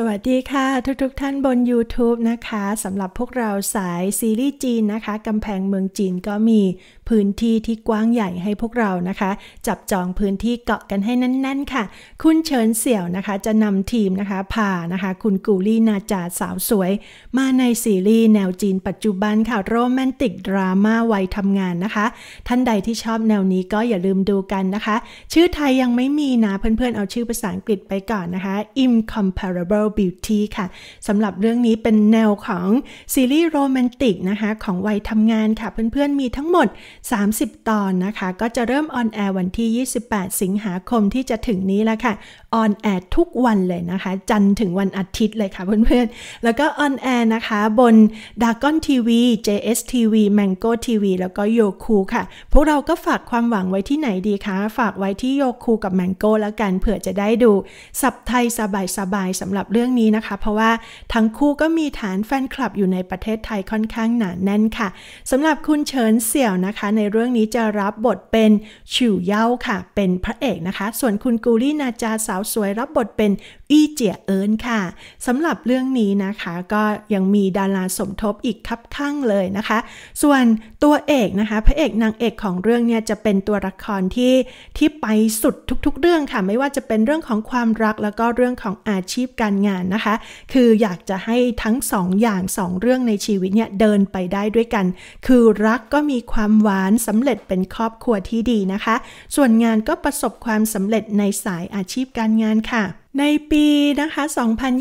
สวัสดีค่ะทุกๆทท่านบน YouTube นะคะ สำหรับพวกเราสายซีรีส์จีนนะคะ กำแพงเมืองจีนก็มีพื้นที่ที่กว้างใหญ่ให้พวกเรานะคะ จับจองพื้นที่เกาะกันให้แน่น ๆค่ะ คุณเฉินเสี่ยวนะคะจะนำทีมนะคะพานะคะ คุณกูลี่นาจาสาวสวย มาในซีรีส์แนวจีนปัจจุบันค่ะโรแมนติกดราม่าวัยทำงานนะคะ ท่านใดที่ชอบแนวนี้ก็อย่าลืมดูกันนะคะ ชื่อไทยยังไม่มีนะ เพื่อนๆเอาชื่อภาษาอังกฤษไปก่อนนะคะ Incomparable Beauty ค่ะสำหรับเรื่องนี้เป็นแนวของซีรีส์โรแมนติกนะคะของวัยทำงานค่ะเพื่อนๆมีทั้งหมด30 ตอนนะคะ ก็จะเริ่มออนแอร์วันที่ 28 สิงหาคมที่จะถึงนี้แล้วค่ะออนแอร์ทุกวันเลยนะคะ จันถึงวันอาทิตย์เลยค่ะเพื่อนๆ แล้วก็ออนแอร์นะคะ บน d a g o n TV JSTV Mango TV แล้วก็โยคูค่ะ พวกเราก็ฝากความหวังไว้ที่ไหนดีคะฝากไว้ที่โยคูกับ Mango แล้วกันเผื่อจะได้ดู สับไทยสบายๆสำหรับเรื่องนี้นะคะ เพราะว่าทั้งคู่ก็มีฐานแฟนคลับอยู่ในประเทศไทยค่อนข้างหนาแน่นค่ะสำหรับคุณเฉินเสี่ยวนะคะในเรื่องนี้จะรับบทเป็นฉิวเย่าค่ะ เป็นพระเอกนะคะ ส่วนคุณกูรี่นาจาสาวสวยรับบทเป็นอี้เจียเอิญค่ะสำหรับเรื่องนี้นะคะก็ยังมีดาราสมทบอีกคับข้างเลยนะคะ ส่วนตัวเอกนะคะ พระเอกนางเอกของเรื่องเนี่ยจะเป็นตัวละครที่ที่ไปสุดทุกๆ เรื่องค่ะ ไม่ว่าจะเป็นเรื่องของความรักแล้วก็เรื่องของอาชีพการงานนะคะ คืออยากจะให้ทั้งสองอย่างสองเรื่องในชีวิตเนี่ย เดินไปได้ด้วยกัน คือรักก็มีความหวานสำเร็จเป็นครอบครัวที่ดีนะคะ ส่วนงานก็ประสบความสำเร็จในสายอาชีพการงานค่ะในปีนะคะ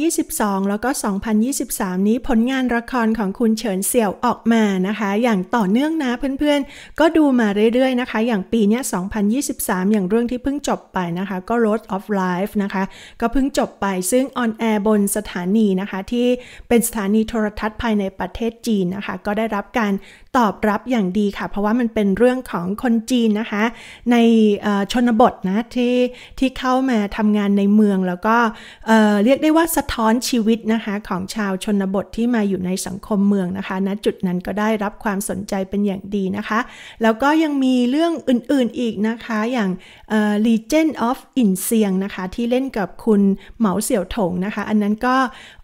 2022 แล้วก็ 2023 นี้ผลงานละครของคุณเฉินเสี่ยวออกมานะคะ อย่างต่อเนื่องนะเพื่อนๆ ก็ดูมาเรื่อยๆนะคะ อย่างปีเนี้ย 2023 อย่างเรื่องที่เพิ่งจบไปนะคะ ก็ Road of Life นะคะ ก็เพิ่งจบไป ซึ่งออนแอร์บนสถานีนะคะ ที่เป็นสถานีโทรทัศน์ภายในประเทศจีนนะคะ ก็ได้รับการตอบรับอย่างดีค่ะ เพราะว่ามันเป็นเรื่องของคนจีนนะคะ ในชนบทนะที่ที่เข้ามาทำงานในเมือง แล้วก็เรียกได้ว่าสะท้อนชีวิตนะคะของชาวชนบทที่มาอยู่ในสังคมเมืองนะคะณนะจุดนั้นก็ได้รับความสนใจเป็นอย่างดีนะคะ แล้วก็ยังมีเรื่องอื่นๆอีกนะคะอย่าง Legend of i n s e i n g นะคะ ที่เล่นกับคุณเหมาเสี่ยวถงนะคะอันนั้นก็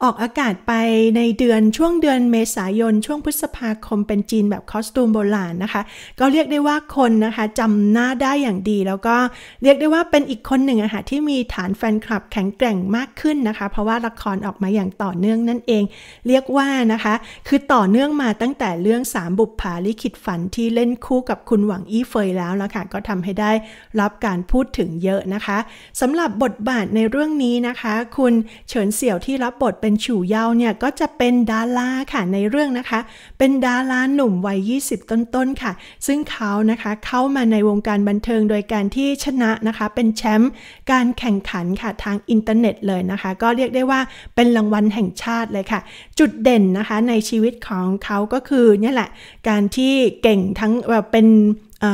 ออกอากาศไปในเดือนช่วงเดือนเมษายนช่วงพฤษภาคมเป็นจีนแบบบบคอสตูมโบราณนะคะก็เรียกได้ว่าคนนะคะจำหน้าได้อย่างดีแล้วก็เรียกได้ว่าเป็นอีกคนหนึ่งอะค่ะที่มีฐานแฟนคลับแข็งแกร่งมากขึ้นนะคะ เพราะว่าละครออกมาอย่างต่อเนื่องนั่นเอง เรียกว่านะคะคือต่อเนื่องมาตั้งแต่เรื่องสามบุพภาลิขิตฝัน ที่เล่นคู่กับคุณหวังอี้เฟยแล้วละค่ะก็ทำให้ได้รับการพูดถึงเยอะนะคะสำหรับบทบาทในเรื่องนี้นะคะ คุณเฉินเสี่ยวที่รับบทเป็นฉู่เยาเนี่ยก็จะเป็นดาราค่ะในเรื่องนะคะ เป็นดาราหนุ่มวัยัย20 ต้นๆ ค่ะ ซึ่งเขานะคะเข้ามาในวงการบันเทิงโดยการที่ชนะนะคะ เป็นแชมป์การแข่งขันค่ะ ทางอินเทอร์เน็ตเลยนะคะ ก็เรียกได้ว่าเป็นรางวัลแห่งชาติเลยค่ะ จุดเด่นนะคะในชีวิตของเขาก็คือ เนี่ยแหละ การที่เก่งทั้งแบบเป็น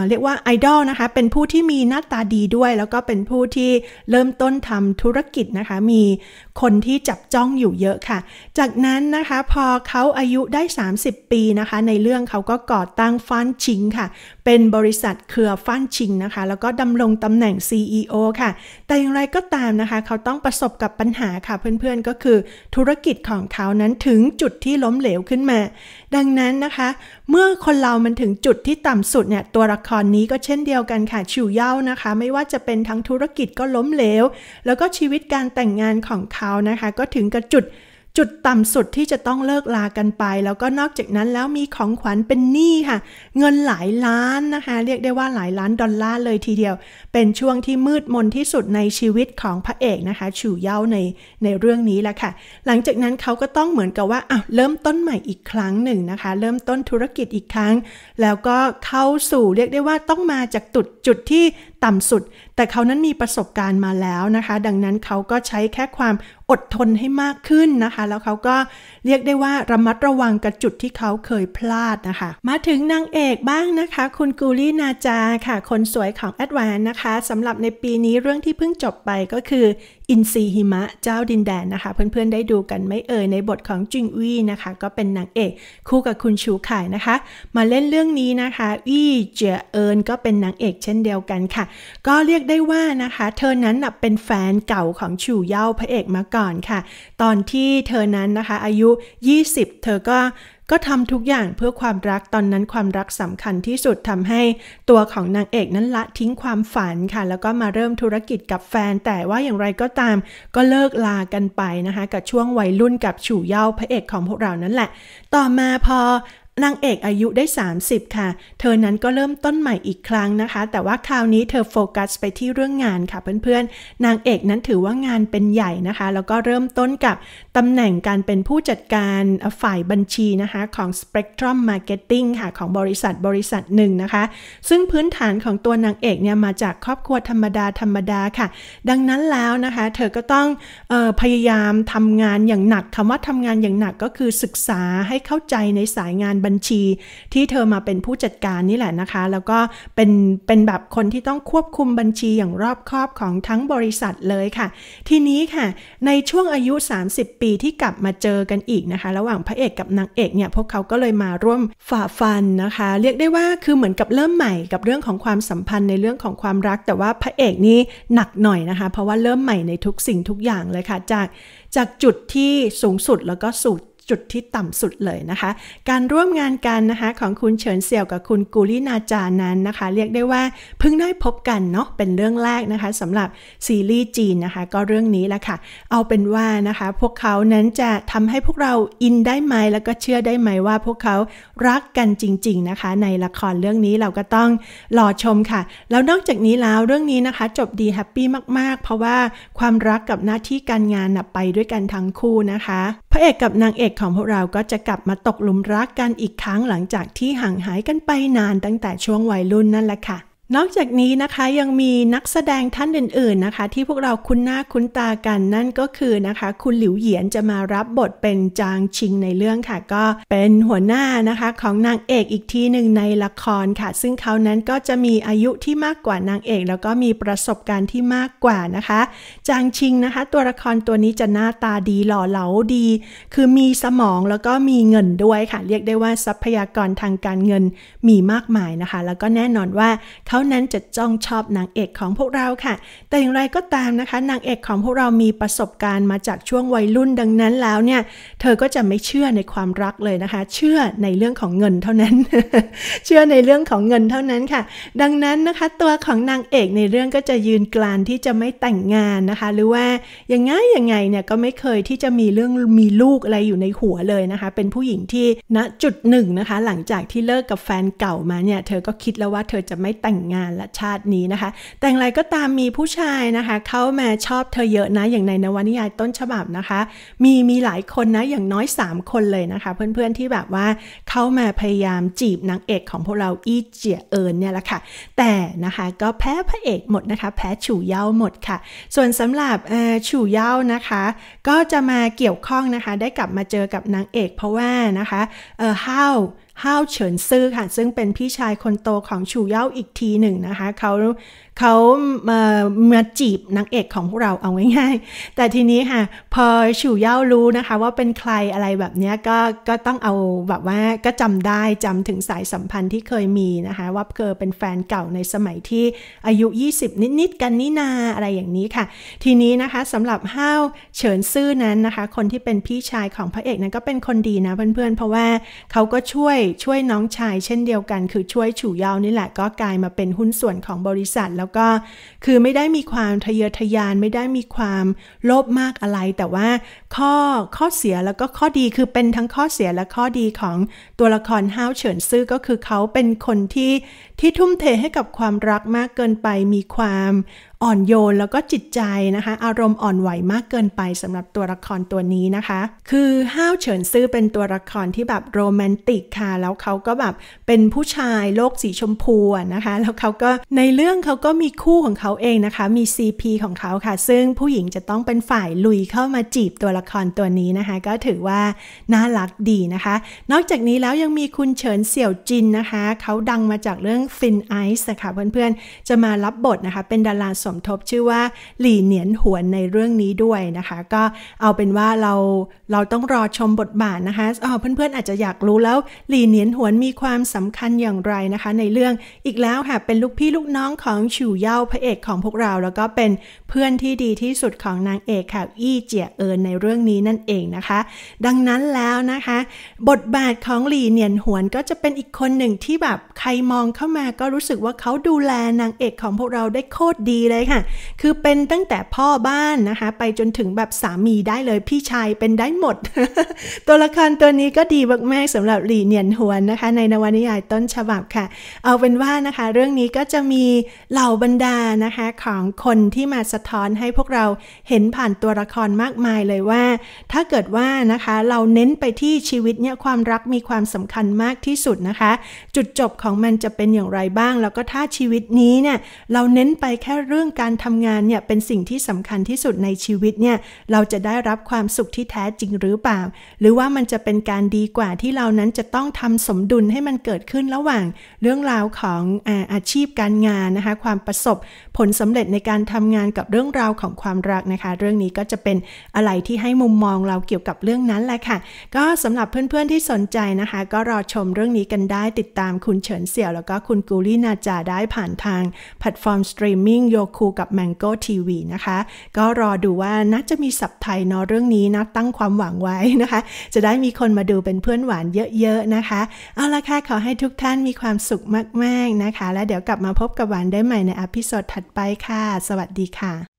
เรียกว่าไอดอลนะคะ เป็นผู้ที่มีหน้าตาดีด้วย แล้วก็เป็นผู้ที่เริ่มต้นทำธุรกิจนะคะ มีคนที่จับจ้องอยู่เยอะค่ะ จากนั้นนะคะพอเขาอายุได้ 30 ปีนะคะ ในเรื่องเขาก็ก่อตั้งฟันชิงค่ะ เป็นบริษัทเครือฟันชิงนะคะ แล้วก็ดำรงตำแหน่ง CEO ค่ะ แต่อย่างไรก็ตามนะคะ เขาต้องประสบกับปัญหาค่ะ เพื่อนๆก็คือธุรกิจของเขานั้นถึงจุดที่ล้มเหลวขึ้นมา ดังนั้นนะคะ เมื่อคนเรามันถึงจุดที่ต่ำสุดเนี่ยตัวละครนี้ก็เช่นเดียวกันค่ะ ชิวเย่านะคะ ไม่ว่าจะเป็นทั้งธุรกิจก็ล้มเหลว แล้วก็ชีวิตการแต่งงานของเขานะคะ ก็ถึงกระจุดจุดต่ำสุดที่จะต้องเลิกลากันไป แล้วก็นอกจากนั้นแล้วมีของขวัญเป็นหนี้ค่ะ เงินหลายล้านนะคะ เรียกได้ว่าหลายล้านดอลลาร์เลยทีเดียว เป็นช่วงที่มืดมนที่สุดในชีวิตของพระเอกนะคะฉู่เย้าในในเรื่องนี้แหละค่ะ หลังจากนั้นเขาก็ต้องเหมือนกับว่าอ้าวเริ่มต้นใหม่อีกครั้งหนึ่งนะคะ เริ่มต้นธุรกิจอีกครั้ง แล้วก็เข้าสู่เรียกได้ว่าต้องมาจากจุดจุดที่ต่ำสุดแต่เขานั้นมีประสบการณ์มาแล้วนะคะ ดังนั้นเขาก็ใช้แค่ความอดทนให้มากขึ้นนะคะ แล้วเขาก็เรียกได้ว่าระมัดระวังกับจุดที่เขาเคยพลาดนะคะ มาถึงนางเอกบ้างนะคะ คุณกูรี่นาจาค่ะ คนสวยของแอดวานนะคะ สำหรับในปีนี้เรื่องที่เพิ่งจบไปก็คือ อินซีหิมะเจ้าดินแดนนะคะ เพื่อนๆได้ดูกันไม่เอ่ยในบทของจิงวี่นะคะก็เป็นนางเอกคู่กับคุณชูไข่นะคะ มาเล่นเรื่องนี้นะคะวี่เจียเอิญก็เป็นนางเอกเช่นเดียวกันค่ะ ก็เรียกได้ว่านะคะเธอนั้นเป็นแฟนเก่าของชูเย่าพระเอกมาก่อนค่ะ ตอนที่เธอนั้นนะคะอายุ 20 เธอก็ก็ทำทุกอย่างเพื่อความรักตอนนั้นความรักสำคัญที่สุดทำให้ตัวของนางเอกนั้นละทิ้งความฝันค่ะแล้วก็มาเริ่มธุรกิจกับแฟนแต่ว่าอย่างไรก็ตามก็เลิกลา กันไปนะคะกับช่วงวัยรุ่นกับฉู่เย่าพระเอกของพวกเรา นั่นแหละ ต่อมาพอนางเอกอายุได้ 30 ค่ะ เธอนั้นก็เริ่มต้นใหม่อีกครั้งนะคะ แต่ว่าคราวนี้เธอโฟกัสไปที่เรื่องงานค่ะเพื่อนๆ นางเอกนั้นถือว่างานเป็นใหญ่นะคะ แล้วก็เริ่มต้นกับตำแหน่งการเป็นผู้จัดการฝ่ายบัญชีนะคะของ Spectrum Marketing ค่ะ ของบริษัทบริษัทหนึ่งนะคะ ซึ่งพื้นฐานของตัวนางเอกเนี่ย มาจากครอบครัวธรรมดาธรรมดาค่ะ ดังนั้นแล้วนะคะ เธอก็ต้องออพยายามทำงานอย่างหนักคำว่าทำงานอย่างหนักก็คือศึกษาให้เข้าใจในสายงานบัญชี ที่เธอมาเป็นผู้จัดการนี่แหละนะคะ แล้วก็เป็นเป็นแบบคนที่ต้องควบคุมบัญชีอย่างรอบคอบของทั้งบริษัทเลยค่ะ ทีนี้ค่ะในช่วงอายุ 30 ปีที่กลับมาเจอกันอีกนะคะ ระหว่างพระเอกกับนางเอกเนี่ยพวกเขาก็เลยมาร่วมฝ่าฟันนะคะ เรียกได้ว่าคือเหมือนกับเริ่มใหม่กับเรื่องของความสัมพันธ์ในเรื่องของความรัก แต่ว่าพระเอกนี่หนักหน่อยนะคะ เพราะว่าเริ่มใหม่ในทุกสิ่งทุกอย่างเลยค่ะ จากจากจุดที่สูงสุดแล้วก็สู่จุดที่ต่ำสุดเลยนะคะ การร่วมงานกันนะคะ ของคุณเฉินเซี่ยวกับคุณกูลีนาจานั้นนะคะ เรียกได้ว่าเพิ่งได้พบกันเนาะเป็นเรื่องแรกนะคะสำหรับซีรีส์จีนนะคะ ก็เรื่องนี้แหละค่ะ เอาเป็นว่านะคะ พวกเขานั้นจะทำให้พวกเราอินได้ไหม แล้วก็เชื่อได้ไหมว่าพวกเขารักกันจริงๆนะคะ ในละครเรื่องนี้เราก็ต้องรอชมค่ะแล้วนอกจากนี้แล้วเรื่องนี้นะคะ จบดีแฮปปี้มาก ๆ เพราะว่าความรักกับหน้าที่การงานนะไปด้วยกันทั้งคู่นะคะพระเอกกับนางเอกของพวกเราก็จะกลับมาตกหลุมรักกันอีกครั้งหลังจากที่ห่างหายกันไปนานตั้งแต่ช่วงวัยรุ่นนั่นแหละค่ะนอกจากนี้นะคะยังมีนักแสดงท่านอื่น ๆนะคะ ที่พวกเราคุ้นหน้าคุ้นตากันนั่นก็คือนะคะ คุณหลิวเหยียนจะมารับบทเป็นจางชิงในเรื่องค่ะ ก็เป็นหัวหน้านะคะของนางเอกอีกทีหนึ่งในละครค่ะ ซึ่งเขานั้นก็จะมีอายุที่มากกว่านางเอก แล้วก็มีประสบการณ์ที่มากกว่านะคะ จางชิงนะคะตัวละครตัวนี้จะหน้าตาดีหล่อเหลาดี คือมีสมองแล้วก็มีเงินด้วยค่ะเรียกได้ว่าทรัพยากรทางการเงินมีมากมายนะคะ แล้วก็แน่นอนว่าเขาานั้นจะจ้องชอบนางเอกของพวกเราค่ะ แต่อย่างไรก็ตามนะคะ นางเอกของพวกเรามีประสบการณ์มาจากช่วงวัยรุ่นดังนั้นแล้วเนี่ย เธอก็จะไม่เชื่อในความรักเลยนะคะ เชื่อในเรื่องของเงินเท่านั้น เชื่อในเรื่องของเงินเท่านั้นค่ะ ดังนั้นนะคะ ตัวของนางเอกในเรื่องก็จะยืนกลานที่จะไม่แต่งงานนะคะ หรือว่าอย่างไงย่างไงเนี่ยก็ไม่เคยที่จะมีเรื่องมีลูกอะไรอยู่ในหัวเลยนะคะ เป็นผู้หญิงที่ณนะจุดหนึ่งนะคะ หลังจากที่เลิกกับแฟนเก่ามาเนี่ย เธอก็คิดแล้วว่าเธอจะไม่แต่งงานและชาตินี้นะคะ แต่องไรก็ตามมีผู้ชายนะคะเข้ามาชอบเธอเยอะนะอย่างในนวนิยายต้นฉบับนะคะ มีมีหลายคนนะอย่างน้อย3คนเลยนะคะ เพื่อนๆที่แบบว่าเข้ามาพยายามจีบนางเอกของพวกเราอี้เจียเอิญเนี่ยแหละค่ะแต่นะคะ ก็แพ้พระเอกหมดนะคะ แพ้ฉู่เย่าหมดค่ะ ส่วนสำหรับฉู่เย่านะคะ ก็จะมาเกี่ยวข้องนะคะได้กลับมาเจอกับนางเอก เพราะว่านะคะเออฮาห้าวเฉินซื่อค่ะ ซึ่งเป็นพี่ชายคนโตของชูเย่าอีกทีหนึ่งนะคะ เขาเขามามาจีบนางเอกของพวกเราเอาง่ายๆแต่ทีนี้ค่ะ พอชูเย่ารู้นะคะ ว่าเป็นใครอะไรแบบนี้ก็ก็ต้องเอาแบบว่าก็จำได้จำถึงสายสัมพันธ์ที่เคยมีนะคะ ว่าเคยเป็นแฟนเก่าในสมัยที่อายุ 20 นิดๆกันนี่นา อะไรอย่างนี้ค่ะ ทีนี้นะคะสำหรับห้าวเฉินซื่อนั้นนะคะ คนที่เป็นพี่ชายของพระเอกนั้นก็เป็นคนดีนะเพื่อนๆเพราะว่าเขาก็ช่วยช่วยน้องชายเช่นเดียวกัน คือช่วยฉู่เยานี่แหละก็กลายมาเป็นหุ้นส่วนของบริษัท แล้วก็คือไม่ได้มีความทะเยอทะยานไม่ได้มีความโลภมากอะไรแต่ว่าข้อข้อเสียแล้วก็ข้อดีคือเป็นทั้งข้อเสียและข้อดีของตัวละครห้าวเฉินซื่อก็คือเขาเป็นคนที่ที่ทุ่มเทให้กับความรักมากเกินไปมีความอ่อนโยนแล้วก็จิตใจนะคะ อารมณ์อ่อนไหวมากเกินไปสำหรับตัวละครตัวนี้นะคะ คือห้าวเฉินซื่อเป็นตัวละครที่แบบโรแมนติกค่ะแล้วเขาก็แบบเป็นผู้ชายโลกสีชมพูนะคะ แล้วเขาก็ในเรื่องเขาก็มีคู่ของเขาเองนะคะมี CP ของเขาค่ะ ซึ่งผู้หญิงจะต้องเป็นฝ่ายลุยเข้ามาจีบตัวละครตัวนี้นะคะ ก็ถือว่าน่ารักดีนะคะ นอกจากนี้แล้วยังมีคุณเฉินเสี่ยวจินนะคะเขาดังมาจากเรื่องฟินไอซ์ค่ะเพื่อนๆจะมารับบทนะคะเป็นดาราสมทบชื่อว่าหลี่เหนียนหวนในเรื่องนี้ด้วยนะคะ ก็เอาเป็นว่าเราเราต้องรอชมบทบาทนะคะ เพื่อนๆอาจจะอยากรู้แล้วหลี่เหนียนหวนมีความสำคัญอย่างไรนะคะในเรื่องอีกแล้วค่ะเป็นลูกพี่ลูกน้องของฉิวเย่าพระเอกของพวกเรา แล้วก็เป็นเพื่อนที่ดีที่สุดของนางเอกค่ะอี้เจียเอินในเรื่องนี้นั่นเองนะคะ ดังนั้นแล้วนะคะ บทบาทของหลี่เหนียนหวนก็จะเป็นอีกคนหนึ่งที่แบบใครมองเข้ามาก็รู้สึกว่าเขาดูแลนางเอกของพวกเราได้โคตรดีเลยเลยค่ะคือเป็นตั้งแต่พ่อบ้าน นะคะ ไปจนถึงแบบสามีได้เลยพี่ชายเป็นได้หมด ตัวละครตัวนี้ก็ดีมากๆสำหรับหลี่เนียนหวนนะคะในนวนิยายต้นฉบับค่ะ เอาเป็นว่านะคะ เรื่องนี้ก็จะมีเหล่าบรรดา นะคะ ของคนที่มาสะท้อนให้พวกเราเห็นผ่านตัวละครมากมายเลยว่า ถ้าเกิดว่านะคะเราเน้นไปที่ชีวิตเนี่ยความรักมีความสำคัญมากที่สุดนะคะ จุดจบของมันจะเป็นอย่างไรบ้าง แล้วก็ถ้าชีวิตนี้เนี่ยเราเน้นไปแค่เรื่ององการทำงานเนี่ย เป็นสิ่งที่สำคัญที่สุดในชีวิตเนี่ย เราจะได้รับความสุขที่แท้จริงหรือเปล่า หรือว่ามันจะเป็นการดีกว่าที่เรานั้นจะต้อง ทำสมดุลให้มันเกิดขึ้นระหว่าง เรื่องราวของอาอาชีพการงานนะคะความประสบผลสำเร็จในการทำงานกับเรื่องราวของความรักนะคะ เรื่องนี้ก็จะเป็นอะไรที่ให้มุมมองเราเกี่ยวกับเรื่องนั้นแหละค่ะ ก็สำหรับเพื่อนๆที่สนใจนะคะก็รอชมเรื่องนี้กันได้ติดตามคุณเฉินเสี่ยว แล้วก็คุณกูลี่นาจาได้ผ่านทางแพลตฟอร์มสตรีมมิ่งโยโคู่กับ Mango TV นะคะ ก็รอดูว่าน่าจะมีสับไทยเนาะเรื่องนี้นะตั้งความหวังไว้นะคะ จะได้มีคนมาดูเป็นเพื่อนหวานเยอะๆนะคะ เอาละค่ะ ขอให้ทุกท่านมีความสุขมากๆนะคะ และเดี๋ยวกลับมาพบกับหวานได้ใหม่ในอพิสซดถัดไปค่ะ สวัสดีค่ะ